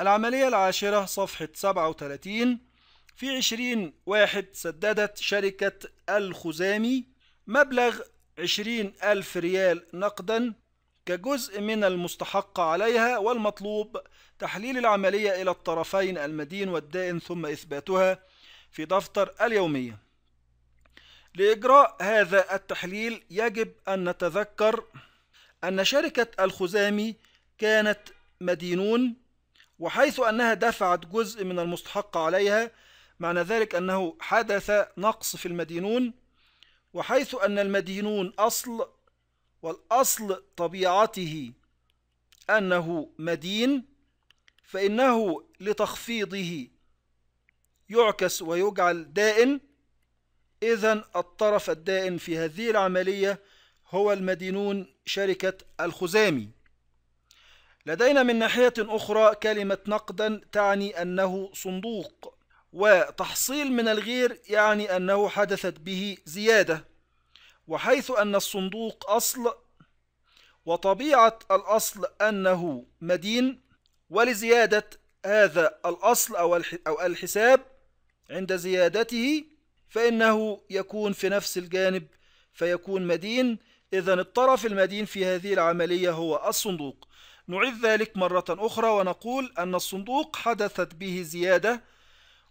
العملية العاشرة صفحة 37 في 20 واحد سددت شركة الخزامي مبلغ 20 ألف ريال نقدا كجزء من المستحق عليها والمطلوب تحليل العملية إلى الطرفين المدين والدائن ثم إثباتها في دفتر اليومية لإجراء هذا التحليل يجب أن نتذكر أن شركة الخزامي كانت مدينون وحيث أنها دفعت جزء من المستحق عليها معنى ذلك أنه حدث نقص في المدينون وحيث أن المدينون أصل والأصل طبيعته أنه مدين فإنه لتخفيضه يعكس ويجعل دائن إذا الطرف الدائن في هذه العملية هو المدينون شركة الخزامي لدينا من ناحية أخرى كلمة نقدا تعني أنه صندوق وتحصيل من الغير يعني أنه حدثت به زيادة وحيث أن الصندوق أصل وطبيعة الأصل أنه مدين ولزيادة هذا الأصل أو الحساب عند زيادته فإنه يكون في نفس الجانب فيكون مدين إذا الطرف المدين في هذه العملية هو الصندوق نعيد ذلك مرة أخرى ونقول أن الصندوق حدثت به زيادة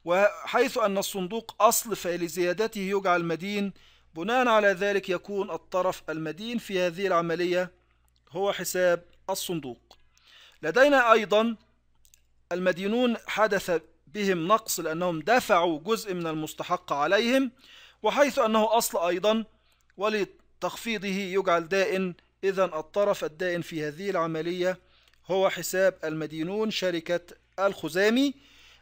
وحيث أن الصندوق أصل فلزيادته يجعل مدين بناء على ذلك يكون الطرف المدين في هذه العملية هو حساب الصندوق لدينا أيضا المدينون حدث بهم نقص لأنهم دفعوا جزء من المستحق عليهم وحيث أنه أصل أيضا ولتخفيضه يجعل دائن إذا الطرف الدائن في هذه العملية هو حساب المدينون شركة الخزامي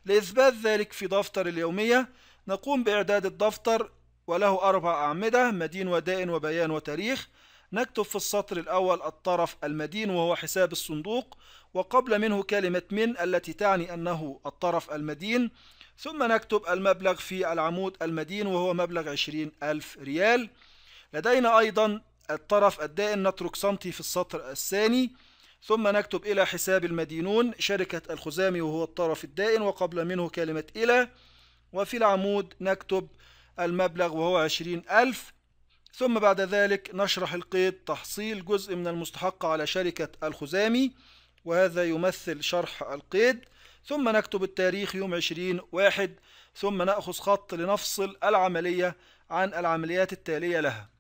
لإثبات ذلك في دفتر اليومية نقوم بإعداد الدفتر وله أربع أعمدة مدين ودائن وبيان وتاريخ نكتب في السطر الأول الطرف المدين وهو حساب الصندوق وقبل منه كلمة من التي تعني أنه الطرف المدين ثم نكتب المبلغ في العمود المدين وهو مبلغ عشرين ألف ريال لدينا أيضا الطرف الدائن نترك سنتي في السطر الثاني ثم نكتب إلى حساب المدينون شركة الخزامي وهو الطرف الدائن وقبل منه كلمة إلى وفي العمود نكتب المبلغ وهو عشرين ألف ثم بعد ذلك نشرح القيد تحصيل جزء من المستحق على شركة الخزامي وهذا يمثل شرح القيد ثم نكتب التاريخ يوم عشرين واحد ثم نأخذ خط لنفصل العملية عن العمليات التالية لها